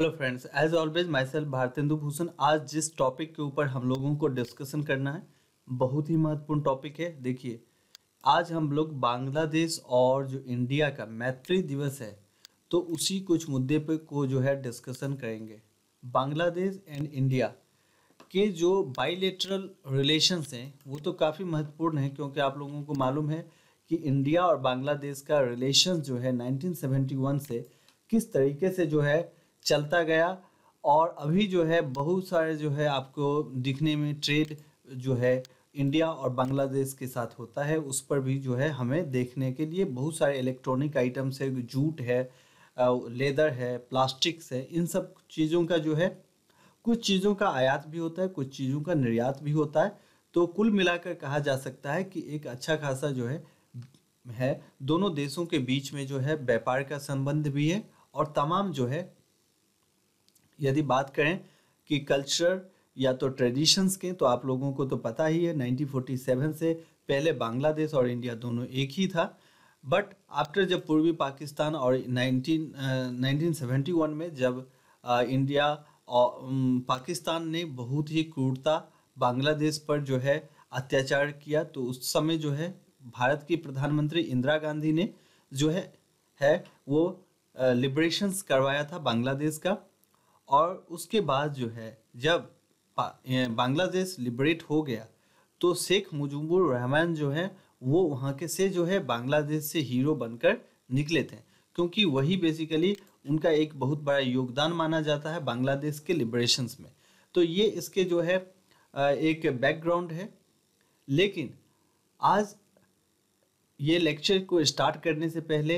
hello friends as always my self Bharatendu Bhushan आज जिस topic के ऊपर हम लोगों को डिस्कशन करना है बहुत ही महत्वपूर्ण टॉपिक है देखिए आज हम लोग बांग्लादेश और जो इंडिया का मैत्री दिवस है तो उसी कुछ मुद्दे पर को जो है डिस्कशन करेंगे बांग्लादेश एंड इंडिया के जो बाइलेटरल रिलेशंस हैं वो तो काफ़ी महत्वपूर्ण हैं क्योंकि आप लोगों को मालूम है कि इंडिया और बांग्लादेश का रिलेशन जो है 1971 से किस तरीके से जो है चलता गया और अभी जो है बहुत सारे जो है आपको दिखने में ट्रेड जो है इंडिया और बांग्लादेश के साथ होता है उस पर भी जो है हमें देखने के लिए बहुत सारे इलेक्ट्रॉनिक आइटम्स है जूट है लेदर है प्लास्टिक्स है इन सब चीज़ों का जो है कुछ चीज़ों का आयात भी होता है कुछ चीज़ों का निर्यात भी होता है तो कुल मिलाकर कहा जा सकता है कि एक अच्छा खासा जो है है दोनों देशों के बीच में जो है व्यापार का संबंध भी है और तमाम जो है यदि बात करें कि कल्चर या तो ट्रेडिशंस के तो आप लोगों को तो पता ही है 1947 से पहले बांग्लादेश और इंडिया दोनों एक ही था बट आफ्टर जब पूर्वी पाकिस्तान और 19 1971 में जब इंडिया और पाकिस्तान ने बहुत ही क्रूरता बांग्लादेश पर जो है अत्याचार किया तो उस समय जो है भारत की प्रधानमंत्री इंदिरा गांधी ने जो है है वो लिबरेशंस करवाया था बांग्लादेश का और उसके बाद जो है जब बांग्लादेश लिबरेट हो गया तो शेख मुजीबुर रहमान जो है वो वहाँ के से जो है बांग्लादेश से हीरो बनकर निकले थे क्योंकि वही बेसिकली उनका एक बहुत बड़ा योगदान माना जाता है बांग्लादेश के लिबरेशंस में तो ये इसके जो है एक बैकग्राउंड है लेकिन आज ये लेक्चर को स्टार्ट करने से पहले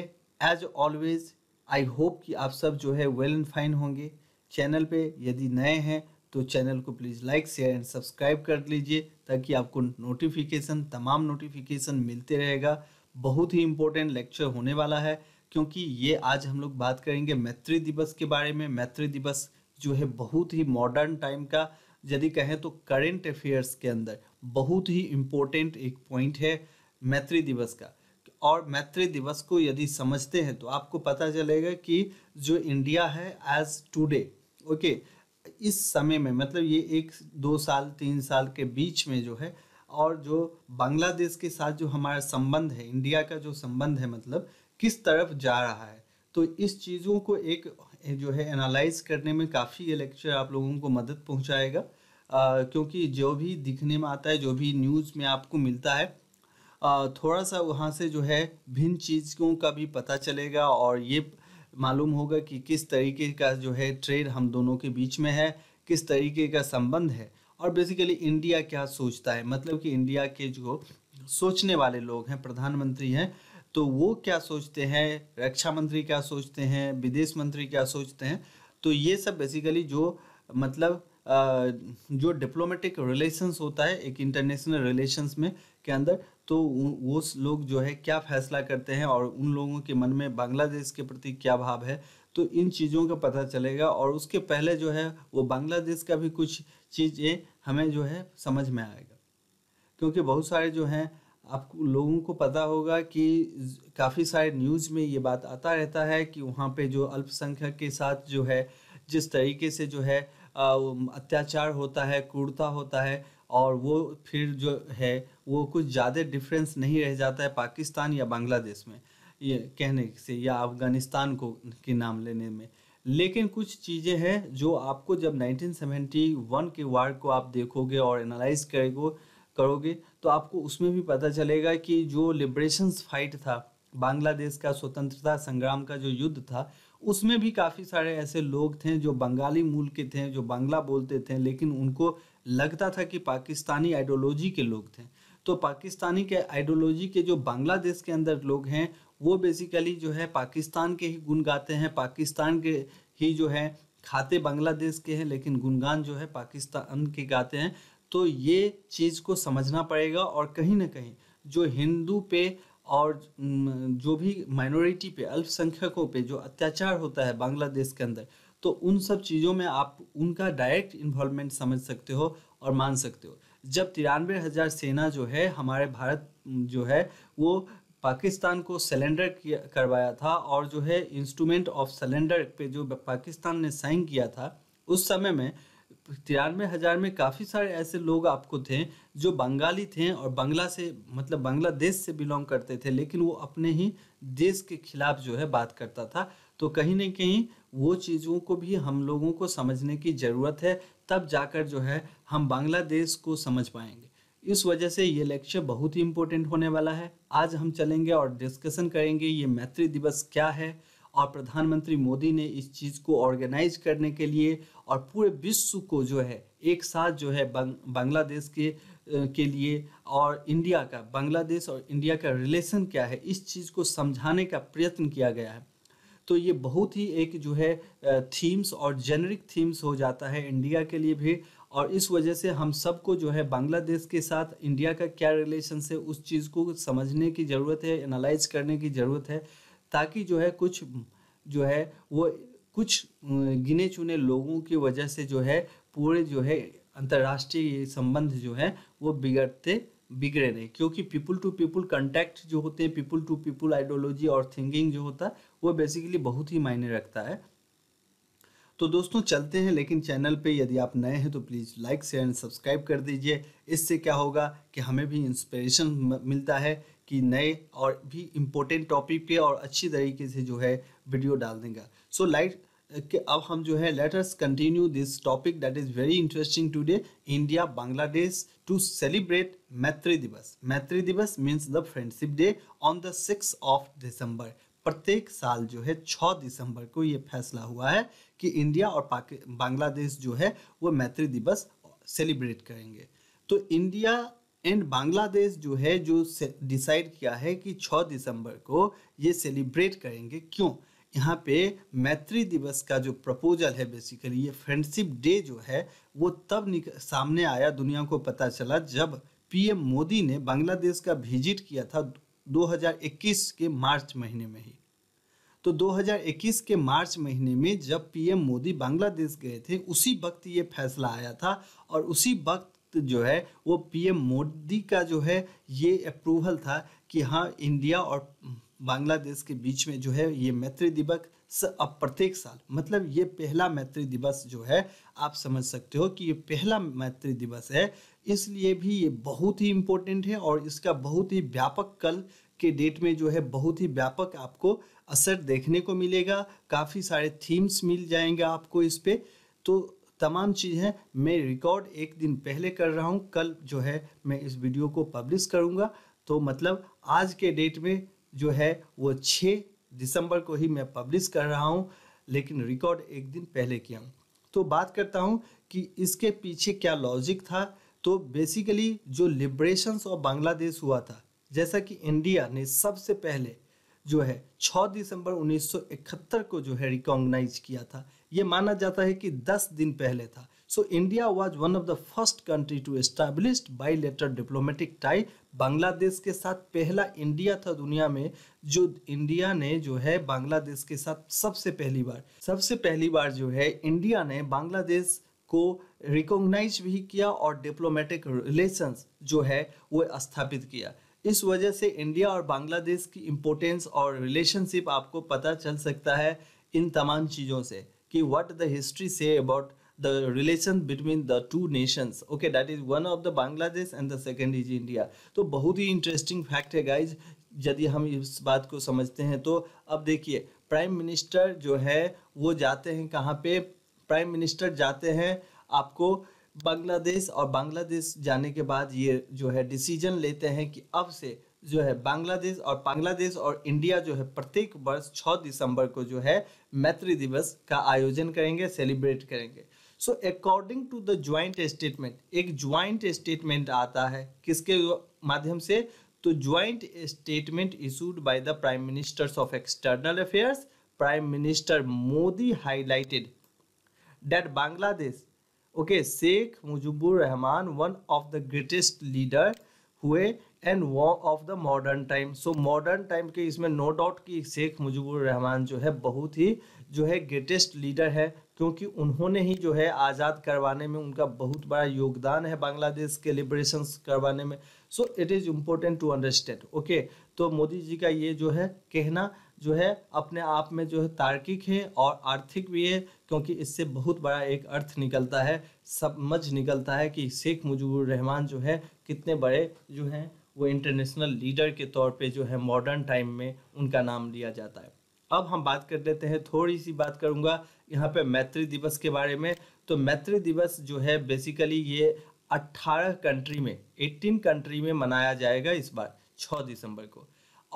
एज ऑलवेज आई होप कि आप सब जो है वेल एंड फाइन होंगे चैनल पे यदि नए हैं तो चैनल को please like share and subscribe कर लीजिए ताकि आपको नोटिफिकेशन तमाम नोटिफिकेशन मिलते रहेगा बहुत ही इम्पोर्टेंट लेक्चर होने वाला है क्योंकि ये आज हम लोग बात करेंगे मैत्री दिवस के बारे में मैत्री दिवस जो है बहुत ही मॉडर्न टाइम का यदि कहें तो करेंट अफेयर्स के अंदर बहुत ही इम्पोर्टेंट एक पॉइंट है मैत्री दिवस का और मैत्री दिवस को यदि समझते हैं तो आपको पता चलेगा कि जो इंडिया है एज टुडे ओके इस समय में मतलब ये एक दो साल तीन साल के बीच में जो है और जो बांग्लादेश के साथ जो हमारा संबंध है इंडिया का जो संबंध है मतलब किस तरफ जा रहा है तो इस चीज़ों को एक जो है एनालाइज करने में काफ़ी ये लेक्चर आप लोगों को मदद पहुंचाएगा आ, क्योंकि जो भी दिखने में आता है जो भी न्यूज़ में आपको मिलता है आ, थोड़ा सा वहाँ से जो है भिन्न चीज़ों का भी पता चलेगा और ये मालूम होगा कि किस तरीके का जो है ट्रेड हम दोनों के बीच में है किस तरीके का संबंध है और बेसिकली इंडिया क्या सोचता है मतलब कि इंडिया के जो सोचने वाले लोग हैं प्रधानमंत्री हैं तो वो क्या सोचते हैं रक्षा मंत्री क्या सोचते हैं विदेश मंत्री क्या सोचते हैं तो ये सब बेसिकली जो मतलब जो डिप्लोमेटिक रिलेशंस होता है एक इंटरनेशनल रिलेशंस में के अंदर तो वो लोग जो है क्या फैसला करते हैं और उन लोगों के मन में बांग्लादेश के प्रति क्या भाव है तो इन चीज़ों का पता चलेगा और उसके पहले जो है वो बांग्लादेश का भी कुछ चीज़ें हमें जो है समझ में आएगा क्योंकि बहुत सारे जो हैं आप लोगों को पता होगा कि काफ़ी सारे न्यूज़ में ये बात आता रहता है कि वहाँ पे जो अल्पसंख्यक के साथ जो है जिस तरीके से जो है अत्याचार होता है क्रूरता होता है और वो फिर जो है वो कुछ ज़्यादा डिफरेंस नहीं रह जाता है पाकिस्तान या बांग्लादेश में ये कहने से या अफ़गानिस्तान को के नाम लेने में लेकिन कुछ चीज़ें हैं जो आपको जब 1971 के वार को आप देखोगे और एनालाइज करेगो करोगे तो आपको उसमें भी पता चलेगा कि जो लिब्रेशन फाइट था बांग्लादेश का स्वतंत्रता संग्राम का जो युद्ध था उसमें भी काफ़ी सारे ऐसे लोग थे जो बंगाली मूल के थे जो बांग्ला बोलते थे लेकिन उनको लगता था कि पाकिस्तानी आइडियोलॉजी के लोग थे तो पाकिस्तानी के आइडियोलॉजी के जो बांग्लादेश के अंदर लोग हैं वो बेसिकली जो है पाकिस्तान के ही गुण गाते हैं पाकिस्तान के ही जो है खाते बांग्लादेश के हैं लेकिन गुणगान जो है पाकिस्तान के गाते हैं तो ये चीज़ को समझना पड़ेगा और कहीं ना कहीं जो हिंदू पे और जो भी माइनॉरिटी पे अल्पसंख्यकों पे जो अत्याचार होता है बांग्लादेश के अंदर तो उन सब चीज़ों में आप उनका डायरेक्ट इन्वॉल्वमेंट समझ सकते हो और मान सकते हो जब तिरानवे हज़ार सेना जो है हमारे भारत जो है वो पाकिस्तान को सलेंडर करवाया था और जो है इंस्ट्रूमेंट ऑफ सलेंडर पे जो पाकिस्तान ने साइन किया था उस समय में तिरानवे हज़ार में काफ़ी सारे ऐसे लोग आपको थे जो बंगाली थे और बंगला से मतलब बांग्लादेश से बिलोंग करते थे लेकिन वो अपने ही देश के खिलाफ जो है बात करता था तो कहीं ना कहीं वो चीज़ों को भी हम लोगों को समझने की ज़रूरत है तब जाकर जो है हम बांग्लादेश को समझ पाएंगे इस वजह से ये लेक्चर बहुत ही इम्पोर्टेंट होने वाला है आज हम चलेंगे और डिस्कशन करेंगे ये मैत्री दिवस क्या है और प्रधानमंत्री मोदी ने इस चीज़ को ऑर्गेनाइज करने के लिए और पूरे विश्व को जो है एक साथ जो है बांग्लादेश के के लिए और इंडिया का बांग्लादेश और इंडिया का रिलेशन क्या है इस चीज़ को समझाने का प्रयत्न किया गया है तो ये बहुत ही एक जो है थीम्स और जेनरिक थीम्स हो जाता है इंडिया के लिए भी और इस वजह से हम सबको जो है बांग्लादेश के साथ इंडिया का क्या रिलेशन है उस चीज़ को समझने की ज़रूरत है एनालाइज करने की ज़रूरत है ताकि जो है कुछ जो है वो कुछ गिने चुने लोगों की वजह से जो है पूरे जो है अंतर्राष्ट्रीय संबंध जो है वो बिगड़ते बिगड़े नहीं क्योंकि पीपल टू पीपल कंटेक्ट जो होते हैं पीपल टू पीपल आइडियोलॉजी और थिंकिंग जो होता है वो बेसिकली बहुत ही मायने रखता है तो दोस्तों चलते हैं लेकिन चैनल पे यदि आप नए हैं तो please like share and subscribe कर दीजिए इससे क्या होगा कि हमें भी इंस्पिरेशन मिलता है कि नए और भी इम्पोर्टेंट टॉपिक पे और अच्छी तरीके से जो है वीडियो डाल देंगे सो लाइट कि अब हम जो है letters continue this topic that is very interesting today India Bangladesh to celebrate Maitri Diwas Maitri Diwas means the friendship day on the six of December प्रत्येक साल जो है छः दिसंबर को ये फैसला हुआ है कि इंडिया और बांग्लादेश जो है वो मैत्री दिवस सेलिब्रेट करेंगे तो इंडिया एंड बांग्लादेश जो है जो डिसाइड किया है कि 6 दिसंबर को ये सेलिब्रेट करेंगे क्यों यहाँ पे मैत्री दिवस का जो प्रपोजल है बेसिकली ये फ्रेंडशिप डे जो है वो तब निक सामने आया दुनिया को पता चला जब पीएम मोदी ने बांग्लादेश का विजिट किया था 2021 के मार्च महीने में ही तो 2021 के मार्च महीने में जब पीएम मोदी बांग्लादेश गए थे उसी वक्त ये फैसला आया था और उसी वक्त जो है वो पीएम मोदी का जो है ये अप्रूवल था कि हाँ इंडिया और बांग्लादेश के बीच में जो है ये मैत्री दिवस अब प्रत्येक साल मतलब ये पहला मैत्री दिवस जो है आप समझ सकते हो कि ये पहला मैत्री दिवस है इसलिए भी ये बहुत ही इम्पोर्टेंट है और इसका बहुत ही व्यापक कल के डेट में जो है बहुत ही व्यापक आपको असर देखने को मिलेगा काफ़ी सारे थीम्स मिल जाएंगे आपको इस पर तो तमाम चीज़ें मैं रिकॉर्ड एक दिन पहले कर रहा हूँ कल जो है मैं इस वीडियो को पब्लिश करूँगा तो मतलब आज के डेट में जो है वो छः दिसंबर को ही मैं पब्लिश कर रहा हूँ लेकिन रिकॉर्ड एक दिन पहले किया हूँ तो बात करता हूँ कि इसके पीछे क्या लॉजिक था तो बेसिकली जो लिब्रेशंस ऑफ बांग्लादेश हुआ था जैसा कि इंडिया ने सबसे पहले जो है 6 दिसंबर 1971 को जो है रिकॉग्नाइज किया था ये माना जाता है कि 10 दिन पहले था so India was one of the first country to establish by letter diplomatic tie Bangladesh के साथ पहला इंडिया था दुनिया में जो इंडिया ने जो है बांग्लादेश के साथ सबसे पहली बार सबसे पहली बार जो है इंडिया ने बांग्लादेश को रिकॉग्नाइज भी किया और डिप्लोमेटिक रिलेशंस जो है वो स्थापित किया इस वजह से इंडिया और बांग्लादेश की इम्पोर्टेंस और रिलेशनशिप आपको पता चल सकता है इन तमाम चीज़ों से कि व्हाट द हिस्ट्री से about the relation between the two nations okay that is one of the Bangladesh and the second is India तो बहुत ही इंटरेस्टिंग फैक्ट है गाइज यदि हम इस बात को समझते हैं तो अब देखिए प्राइम मिनिस्टर जो है वो जाते हैं कहाँ पे प्राइम मिनिस्टर जाते हैं आपको बांग्लादेश और बांग्लादेश जाने के बाद ये जो है डिसीजन लेते हैं कि अब से जो है बांग्लादेश और बांग्लादेश और इंडिया जो है प्रत्येक वर्ष 6 दिसंबर को जो है मैत्री दिवस का आयोजन करेंगे सेलिब्रेट करेंगे so according to the joint statement एक ज्वाइंट स्टेटमेंट आता है किसके माध्यम से तो joint statement issued by the prime ministers of external affairs prime minister Modi highlighted that Bangladesh okay Sheikh mujibur Rahman one of the greatest leader हुए एंड वो of the modern time so modern time के इसमें नो डाउट कि शेख मुजीबुर रहमान जो है बहुत ही जो है ग्रेटेस्ट लीडर है क्योंकि उन्होंने ही जो है आज़ाद करवाने में उनका बहुत बड़ा योगदान है बांग्लादेश के लिबरेशन करवाने में so it is important to understand okay तो मोदी जी का ये जो है कहना जो है अपने आप में जो है तार्किक है और आर्थिक भी है क्योंकि इससे बहुत बड़ा एक अर्थ निकलता है समझ निकलता है कि शेख मुजीबुर रहमान जो है कितने बड़े जो हैं वो इंटरनेशनल लीडर के तौर पे जो है मॉडर्न टाइम में उनका नाम लिया जाता है अब हम बात कर लेते हैं थोड़ी सी बात करूंगा यहाँ पे मैत्री दिवस के बारे में तो मैत्री दिवस जो है बेसिकली ये 18 कंट्री में 18 कंट्री में मनाया जाएगा इस बार 6 दिसंबर को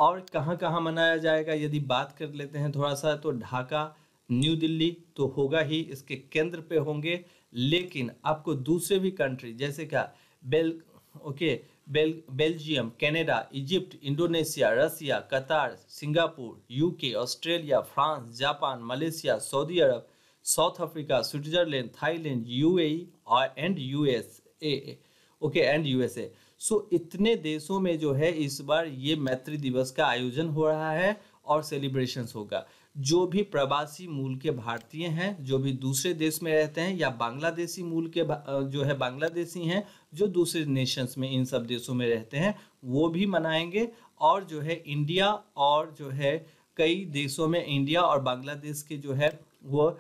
और कहाँ कहाँ मनाया जाएगा यदि बात कर लेते हैं थोड़ा सा तो ढाका न्यू दिल्ली तो होगा ही इसके केंद्र पे होंगे लेकिन आपको दूसरे भी कंट्री जैसे क्या bel okay bel Belgium Canada Egypt Indonesia Russia Qatar Singapore UK Australia France Japan Malaysia Saudi Arabia South Africa Switzerland Thailand UAE e और and USA okay and USA so इतने देशों में जो है इस बार ये मैत्री दिवस का आयोजन हो रहा है और सेलिब्रेशंस होगा जो भी प्रवासी मूल के भारतीय हैं जो भी दूसरे देश में रहते हैं या बांग्लादेशी मूल के जो है बांग्लादेशी हैं जो दूसरे नेशंस में इन सब देशों में रहते हैं वो भी मनाएंगे और जो है इंडिया और जो है कई देशों में इंडिया और बांग्लादेश के जो है वो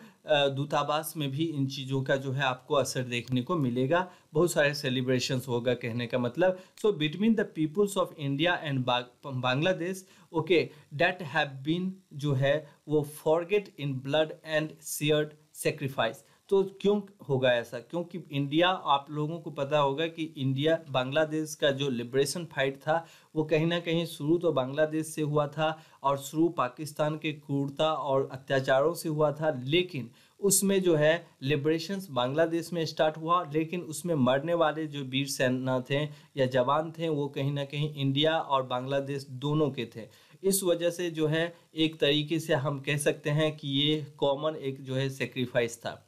दूतावास में भी इन चीज़ों का जो है आपको असर देखने को मिलेगा बहुत सारे सेलिब्रेशंस होगा कहने का मतलब so between the peoples of India and Bangladesh okay that have been जो है वो forget in blood and seared sacrifice तो क्यों होगा ऐसा क्योंकि इंडिया आप लोगों को पता होगा कि इंडिया बांग्लादेश का जो लिबरेशन फाइट था वो कहीं ना कहीं शुरू तो बांग्लादेश से हुआ था और शुरू पाकिस्तान के क्रूरता और अत्याचारों से हुआ था लेकिन उसमें जो है लिबरेशन बांग्लादेश में स्टार्ट हुआ लेकिन उसमें मरने वाले जो वीर सेना थे या जवान थे वो कहीं ना कहीं इंडिया और बांग्लादेश दोनों के थे इस वजह से जो है एक तरीके से हम कह सकते हैं कि ये कॉमन एक जो है सेक्रीफाइस था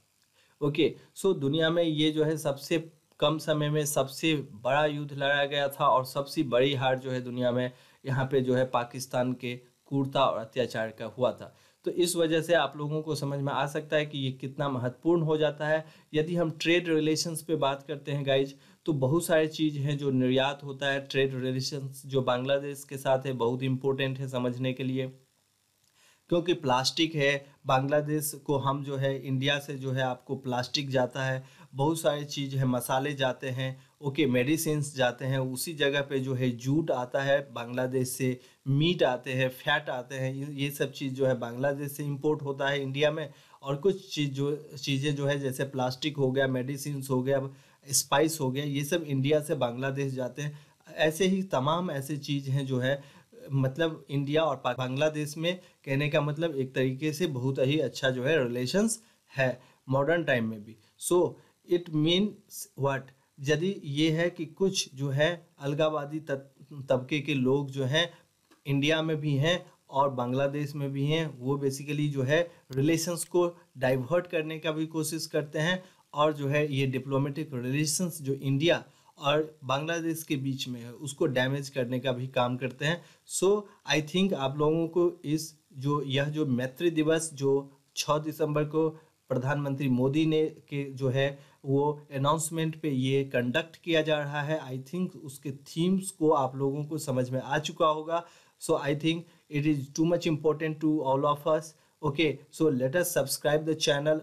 ओके सो दुनिया में ये जो है सबसे कम समय में सबसे बड़ा युद्ध लड़ा गया था और सबसे बड़ी हार जो है दुनिया में यहाँ पे जो है पाकिस्तान के कुर्ता और अत्याचार का हुआ था तो इस वजह से आप लोगों को समझ में आ सकता है कि ये कितना महत्वपूर्ण हो जाता है यदि हम ट्रेड रिलेशंस पे बात करते हैं गाइज तो बहुत सारे चीज़ हैं जो निर्यात होता है ट्रेड रिलेशंस जो बांग्लादेश के साथ है बहुत इंपॉर्टेंट है समझने के लिए क्योंकि प्लास्टिक है बांग्लादेश को हम जो है इंडिया से जो है आपको प्लास्टिक जाता है बहुत सारे चीज़ है मसाले जाते हैं ओके मेडिसिन जाते हैं उसी जगह पे जो है जूट आता है बांग्लादेश से मीट आते हैं फैट आते हैं ये सब चीज़ जो है बांग्लादेश से इंपोर्ट होता है इंडिया में और कुछ चीज़ जो चीज़ें जो है जैसे प्लास्टिक हो गया मेडिसिन हो गया स्पाइस हो गया ये सब इंडिया से बांग्लादेश जाते हैं ऐसे ही तमाम ऐसे चीज़ हैं जो है मतलब इंडिया और बांग्लादेश में कहने का मतलब एक तरीके से बहुत ही अच्छा जो है रिलेशंस है मॉडर्न टाइम में भी सो इट मीन्स व्हाट यदि ये है कि कुछ जो है अलगावादी तबके के लोग जो हैं इंडिया में भी हैं और बांग्लादेश में भी हैं वो बेसिकली जो है रिलेशंस को डाइवर्ट करने का भी कोशिश करते हैं और जो है ये डिप्लोमेटिक रिलेशंस जो इंडिया और बांग्लादेश के बीच में है उसको डैमेज करने का भी काम करते हैं सो आई थिंक आप लोगों को इस जो यह जो मैत्री दिवस जो 6 दिसंबर को प्रधानमंत्री मोदी ने के जो है वो अनाउंसमेंट पे ये कंडक्ट किया जा रहा है आई थिंक उसके थीम्स को आप लोगों को समझ में आ चुका होगा so I think it is too much important to all of us okay so let subscribe the channel